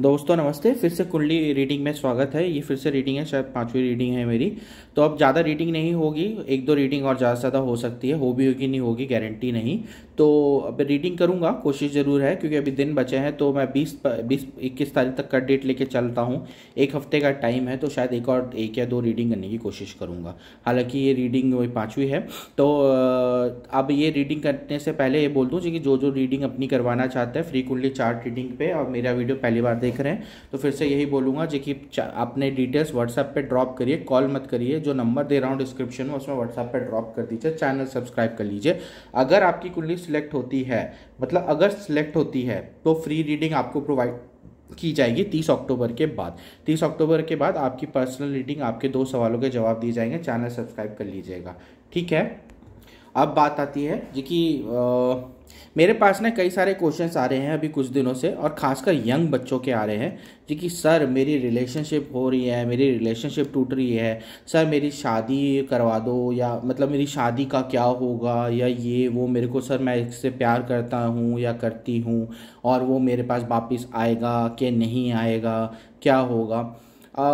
दोस्तों नमस्ते फिर से कुंडली रीडिंग में स्वागत है ये फिर से रीडिंग है शायद पांचवी रीडिंग है मेरी तो अब ज़्यादा रीडिंग नहीं होगी एक दो रीडिंग और ज़्यादा से ज़्यादा हो सकती है हो भी होगी नहीं होगी गारंटी नहीं तो अब रीडिंग करूँगा कोशिश ज़रूर है क्योंकि अभी दिन बचे हैं तो मैं बीस बीस इक्कीस तारीख तक का डेट लेके चलता हूँ एक हफ्ते का टाइम है तो शायद एक और एक या दो रीडिंग करने की कोशिश करूँगा हालांकि ये रीडिंग वही पाँचवीं है तो अब ये रीडिंग करने से पहले ये बोल दूँ कि जो जो रीडिंग अपनी करवाना चाहते हैं फ्रीकुंडली चार्ट रीडिंग पर और मेरा वीडियो पहली बार देख रहे हैं तो फिर से यही बोलूँगा जो कि अपने डिटेल्स व्हाट्सएप पर ड्रॉप करिए कॉल मत करिए जो नंबर दे रहा हूँ डिस्क्रिप्शन में उसमें व्हाट्सएप पर ड्रॉप कर दीजिए चैनल सब्सक्राइब कर लीजिए अगर आपकी कुंडली सिलेक्ट होती है मतलब अगर सिलेक्ट होती है तो फ्री रीडिंग आपको प्रोवाइड की जाएगी तीस अक्टूबर के बाद तीस अक्टूबर के बाद आपकी पर्सनल रीडिंग आपके दो सवालों के जवाब दिए जाएंगे चैनल सब्सक्राइब कर लीजिएगा ठीक है अब बात आती है जो कि मेरे पास ना कई सारे क्वेश्चन आ रहे हैं अभी कुछ दिनों से और खासकर यंग बच्चों के आ रहे हैं जी कि सर मेरी रिलेशनशिप हो रही है मेरी रिलेशनशिप टूट रही है सर मेरी शादी करवा दो या मतलब मेरी शादी का क्या होगा या ये वो मेरे को सर मैं इससे प्यार करता हूँ या करती हूँ और वो मेरे पास वापस आएगा कि नहीं आएगा क्या होगा आ,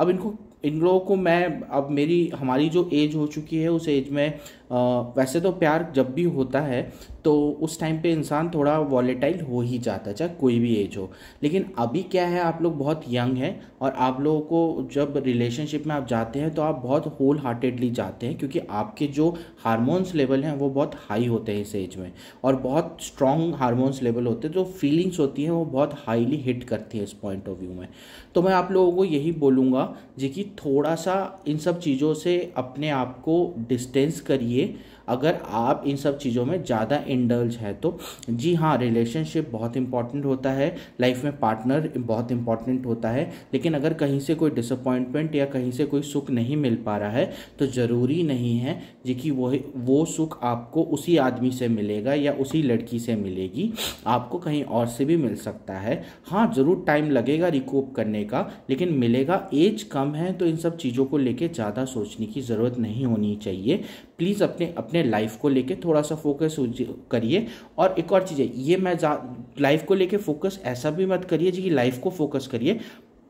अब इनको इन लोगों को मैं अब मेरी हमारी जो एज हो चुकी है उस एज में वैसे तो प्यार जब भी होता है तो उस टाइम पे इंसान थोड़ा वॉलेटाइल हो ही जाता है चाहे कोई भी एज हो लेकिन अभी क्या है आप लोग बहुत यंग हैं और आप लोगों को जब रिलेशनशिप में आप जाते हैं तो आप बहुत होल हार्टेडली जाते हैं क्योंकि आपके जो हारमोन्स लेवल हैं वो बहुत हाई होते हैं इस एज में और बहुत स्ट्रॉन्ग हार्मोन्स लेवल होते हैं जो तो फीलिंग्स होती हैं वो बहुत हाईली हिट करती है इस पॉइंट ऑफ व्यू में तो मैं आप लोगों को यही बोलूँगा जी कि थोड़ा सा इन सब चीज़ों से अपने आप को डिस्टेंस करिए चाहिए अगर आप इन सब चीज़ों में ज़्यादा इंडल्ज है तो जी हाँ रिलेशनशिप बहुत इंपॉर्टेंट होता है लाइफ में पार्टनर बहुत इंपॉर्टेंट होता है लेकिन अगर कहीं से कोई डिसअपॉइंटमेंट या कहीं से कोई सुख नहीं मिल पा रहा है तो ज़रूरी नहीं है जी कि वो वो सुख आपको उसी आदमी से मिलेगा या उसी लड़की से मिलेगी आपको कहीं और से भी मिल सकता है हाँ ज़रूर टाइम लगेगा रिकूप करने का लेकिन मिलेगा एज कम है तो इन सब चीज़ों को लेकर ज़्यादा सोचने की ज़रूरत नहीं होनी चाहिए प्लीज़ अपने अपने लाइफ को लेके थोड़ा सा फोकस करिए और एक और चीज़ है ये मैं लाइफ को लेके फोकस ऐसा भी मत करिए जी लाइफ को फोकस करिए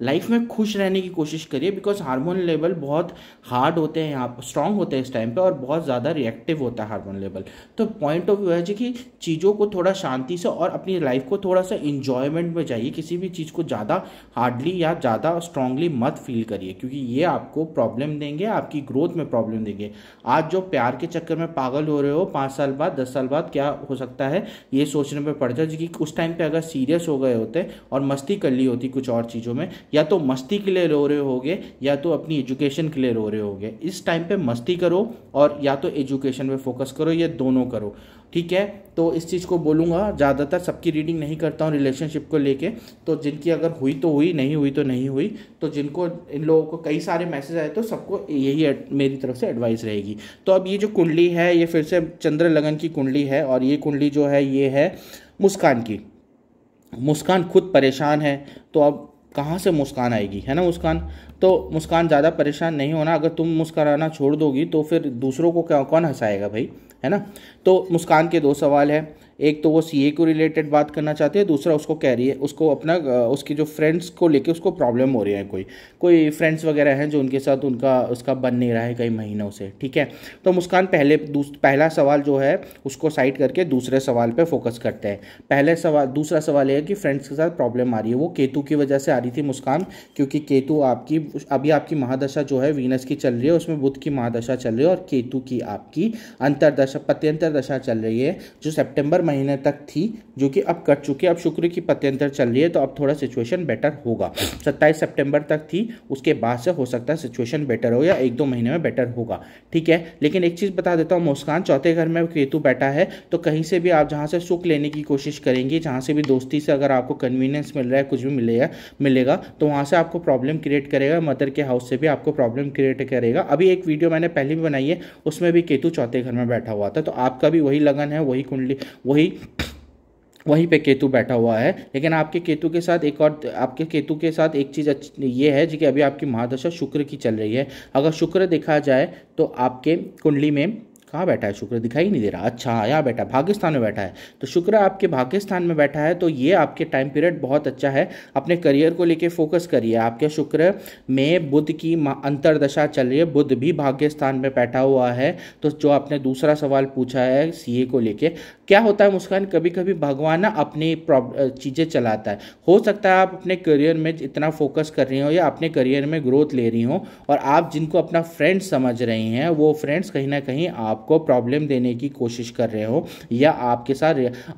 लाइफ में खुश रहने की कोशिश करिए बिकॉज हार्मोन लेवल बहुत हार्ड होते हैं यहाँ स्ट्रांग होते हैं इस टाइम पे और बहुत ज़्यादा रिएक्टिव होता है हार्मोन लेवल तो पॉइंट ऑफ व्यू है जी कि चीज़ों को थोड़ा शांति से और अपनी लाइफ को थोड़ा सा इंजॉयमेंट में जाइए किसी भी चीज़ को ज़्यादा हार्डली या ज़्यादा स्ट्रांगली मत फील करिए क्योंकि ये आपको प्रॉब्लम देंगे आपकी ग्रोथ में प्रॉब्लम देंगे आज जो प्यार के चक्कर में पागल हो रहे हो पाँच साल बाद दस साल बाद क्या हो सकता है ये सोचने पर पड़ जाए कि उस टाइम पर अगर सीरियस हो गए होते और मस्ती कर ली होती कुछ और चीज़ों में या तो मस्ती के लिए रो रहे होगे या तो अपनी एजुकेशन के लिए रो रहे होगे इस टाइम पे मस्ती करो और या तो एजुकेशन पे फोकस करो या दोनों करो ठीक है तो इस चीज़ को बोलूँगा ज़्यादातर सबकी रीडिंग नहीं करता हूँ रिलेशनशिप को लेके तो जिनकी अगर हुई तो हुई नहीं हुई तो नहीं हुई तो जिनको इन लोगों को कई सारे मैसेज आए तो सबको यही मेरी तरफ से एडवाइस रहेगी तो अब ये जो कुंडली है ये फिर से चंद्र लगन की कुंडली है और ये कुंडली जो है ये है मुस्कान की मुस्कान खुद परेशान है तो अब कहाँ से मुस्कान आएगी है ना मुस्कान तो मुस्कान ज़्यादा परेशान नहीं होना अगर तुम मुस्कराना छोड़ दोगी तो फिर दूसरों को क्या कौन हंसाएगा भाई है ना तो मुस्कान के दो सवाल हैं एक तो वो सीए को रिलेटेड बात करना चाहते हैं दूसरा उसको कह रही है उसको अपना उसके जो फ्रेंड्स को लेके उसको प्रॉब्लम हो रही है कोई कोई फ्रेंड्स वगैरह हैं जो उनके साथ उनका उसका बन नहीं रहा है कई महीनों से ठीक है तो मुस्कान पहले पहला सवाल जो है उसको साइड करके दूसरे सवाल पर फोकस करते हैं पहले सवाल दूसरा सवाल यह है कि फ्रेंड्स के साथ प्रॉब्लम आ रही है वो केतु की वजह से आ रही थी मुस्कान क्योंकि केतु आपकी अभी आपकी महादशा जो है वीनस की चल रही है उसमें बुद्ध की महादशा चल रही है और केतु की आपकी अंतरदशा प्रत्यंतर दशा चल रही है जो सेप्टेम्बर महीने तक थी जो कि अब कट चुकी है अब शुक्र की पत्यंतर चल रही है तो अब थोड़ा सिचुएशन बेटर होगा सत्ताईस सितंबर तक थी उसके बाद से हो सकता है सिचुएशन बेटर हो या एक दो महीने में बेटर होगा ठीक है लेकिन एक चीज़ बता देता हूँ मुस्कान चौथे घर में केतु बैठा है तो कहीं से भी आप जहाँ से सुख लेने की कोशिश करेंगे जहाँ से भी दोस्ती से अगर आपको कन्वीनियंस मिल रहा है कुछ भी मिलेगा मिलेगा तो वहाँ से आपको प्रॉब्लम क्रिएट करेगा मदर के हाउस से भी आपको प्रॉब्लम क्रिएट करेगा अभी एक वीडियो मैंने पहले भी बनाई है उसमें भी केतु चौथे घर में बैठा हुआ था तो आपका भी वही लगन है वही कुंडली वही वहीं पे केतु बैठा हुआ है लेकिन आपके केतु के साथ एक और आपके केतु के साथ एक चीज़ ये है जी कि अभी आपकी महादशा शुक्र की चल रही है अगर शुक्र देखा जाए तो आपके कुंडली में कहाँ बैठा है शुक्र दिखाई नहीं दे रहा अच्छा यहाँ बैठा है भाग्यस्थान में बैठा है तो शुक्र आपके भाग्यस्थान में बैठा है तो ये आपके टाइम पीरियड बहुत अच्छा है अपने करियर को लेके फोकस करिए आपके शुक्र में बुद्ध की अंतरदशा चल रही है बुद्ध भी भाग्यस्थान में बैठा हुआ है तो जो आपने दूसरा सवाल पूछा है सीए को लेके क्या होता है मुस्कान कभी कभी भगवान ना अपनी चीज़ें चलाता है हो सकता है आप अपने करियर में इतना फोकस कर रही हो या अपने करियर में ग्रोथ ले रही हो और आप जिनको अपना फ्रेंड समझ रही हैं वो फ्रेंड्स कहीं ना कहीं आप आपको प्रॉब्लम देने की कोशिश कर रहे हो या आपके साथ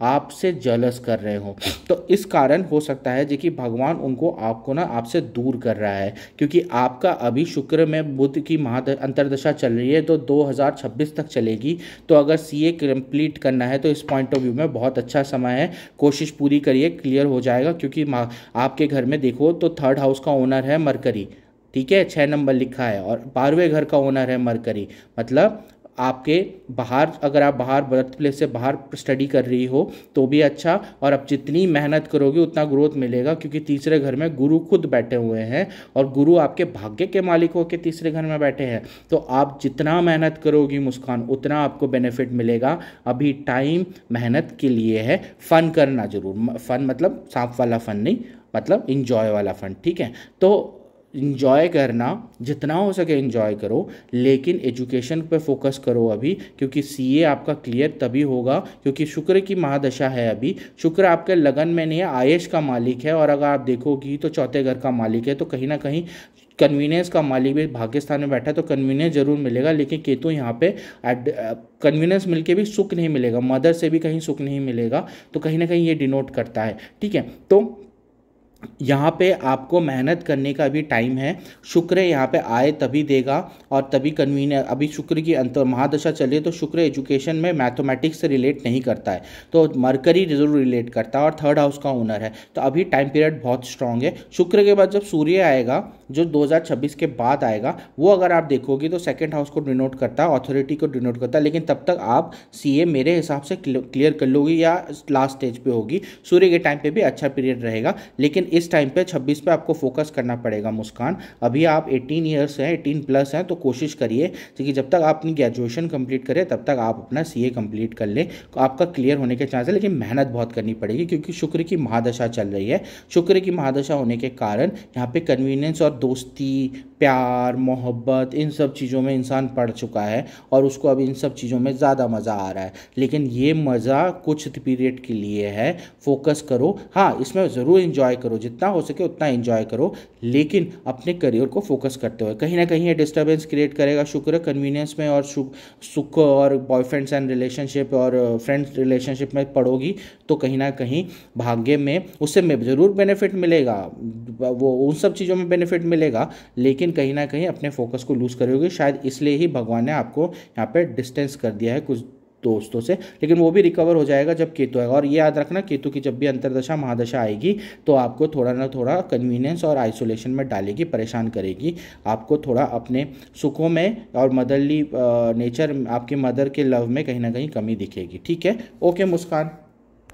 आपसे जलस कर रहे हो तो इस कारण हो सकता है जो कि भगवान उनको आपको ना आपसे दूर कर रहा है क्योंकि आपका अभी शुक्र में बुद्ध की महा अंतरदशा चल रही है तो 2026 तक चलेगी तो अगर सी ए कंप्लीट करना है तो इस पॉइंट ऑफ व्यू में बहुत अच्छा समय है कोशिश पूरी करिए क्लियर हो जाएगा क्योंकि आपके घर में देखो तो थर्ड हाउस का ओनर है मरकरी ठीक है छः नंबर लिखा है और बारहवें घर का ओनर है मरकरी मतलब आपके बाहर अगर आप बाहर बर्थ प्लेस से बाहर स्टडी कर रही हो तो भी अच्छा और आप जितनी मेहनत करोगे उतना ग्रोथ मिलेगा क्योंकि तीसरे घर में गुरु खुद बैठे हुए हैं और गुरु आपके भाग्य के मालिक होकर तीसरे घर में बैठे हैं तो आप जितना मेहनत करोगी मुस्कान उतना आपको बेनिफिट मिलेगा अभी टाइम मेहनत के लिए है फ़न करना जरूर फ़न मतलब सांप वाला फ़न नहीं मतलब इंजॉय वाला फ़न ठीक है तो इन्जॉय करना जितना हो सके इन्जॉय करो लेकिन एजुकेशन पे फोकस करो अभी क्योंकि सी ए आपका क्लियर तभी होगा क्योंकि शुक्र की महादशा है अभी शुक्र आपके लगन में नहीं है आयश का मालिक है और अगर आप देखोगी तो चौथे घर का मालिक है तो कहीं ना कहीं कन्वीनियंस का मालिक भी भाग्यस्थान में बैठा है तो कन्वीनियंस जरूर मिलेगा लेकिन केतु यहाँ पे कन्वीनियंस मिलके भी सुख नहीं मिलेगा मदर से भी कहीं सुख नहीं मिलेगा तो कहीं ना कहीं ये डिनोट करता है ठीक है तो यहाँ पे आपको मेहनत करने का भी टाइम है शुक्र यहाँ पे आए तभी देगा और तभी कन्वीन अभी शुक्र की अंतर महादशा चले तो शुक्र एजुकेशन में मैथमेटिक्स से रिलेट नहीं करता है तो मरकरी जरूर रिलेट करता है और थर्ड हाउस का ओनर है तो अभी टाइम पीरियड बहुत स्ट्रांग है शुक्र के बाद जब सूर्य आएगा जो 2026 के बाद आएगा वो अगर आप देखोगे तो सेकेंड हाउस को डिनोट करता है अथॉरिटी को डिनोट करता है लेकिन तब तक आप सी मेरे हिसाब से क्लियर कर लोगे या लास्ट स्टेज पर होगी सूर्य के टाइम पर भी अच्छा पीरियड रहेगा लेकिन इस टाइम पर छब्बीस पर आपको फोकस करना पड़ेगा मुस्कान अभी आप एटीन ईयर्स हैं एटीन प्लस हैं तो कोशिश करिए क्योंकि जब तक आप अपनी ग्रेजुएशन कंप्लीट करें तब तक आप अपना सी कंप्लीट कर लें तो आपका क्लियर होने के चांस है लेकिन मेहनत बहुत करनी पड़ेगी क्योंकि शुक्र की महादशा चल रही है शुक्र की महादशा होने के कारण यहाँ पर कन्वीनियंस और बहुत दोस्ती प्यार मोहब्बत इन सब चीज़ों में इंसान पढ़ चुका है और उसको अब इन सब चीज़ों में ज़्यादा मज़ा आ रहा है लेकिन ये मज़ा कुछ पीरियड के लिए है फोकस करो हाँ इसमें ज़रूर इन्जॉय करो जितना हो सके उतना इन्जॉय करो लेकिन अपने करियर को फोकस करते हुए कहीं ना कहीं ये डिस्टर्बेंस क्रिएट करेगा शुक्र कन्वीनियंस में और सुख और बॉयफ्रेंड्स एंड रिलेशनशिप और फ्रेंड्स रिलेशनशिप में पढ़ोगी तो कहीं ना कहीं भाग्य में उससे ज़रूर बेनिफिट मिलेगा वो उन सब चीज़ों में बेनिफिट बेनिफिट मिलेगा लेकिन कहीं ना कहीं अपने फोकस को लूज़ करोगे शायद इसलिए ही भगवान ने आपको यहाँ पर डिस्टेंस कर दिया है कुछ दोस्तों से लेकिन वो भी रिकवर हो जाएगा जब केतु आएगा और ये याद रखना केतु की जब भी अंतरदशा महादशा आएगी तो आपको थोड़ा ना थोड़ा कन्वीनियंस और आइसोलेशन में डालेगी परेशान करेगी आपको थोड़ा अपने सुखों में और मदरली नेचर आपके मदर के लव में कहीं ना कहीं कमी दिखेगी ठीक है ओके मुस्कान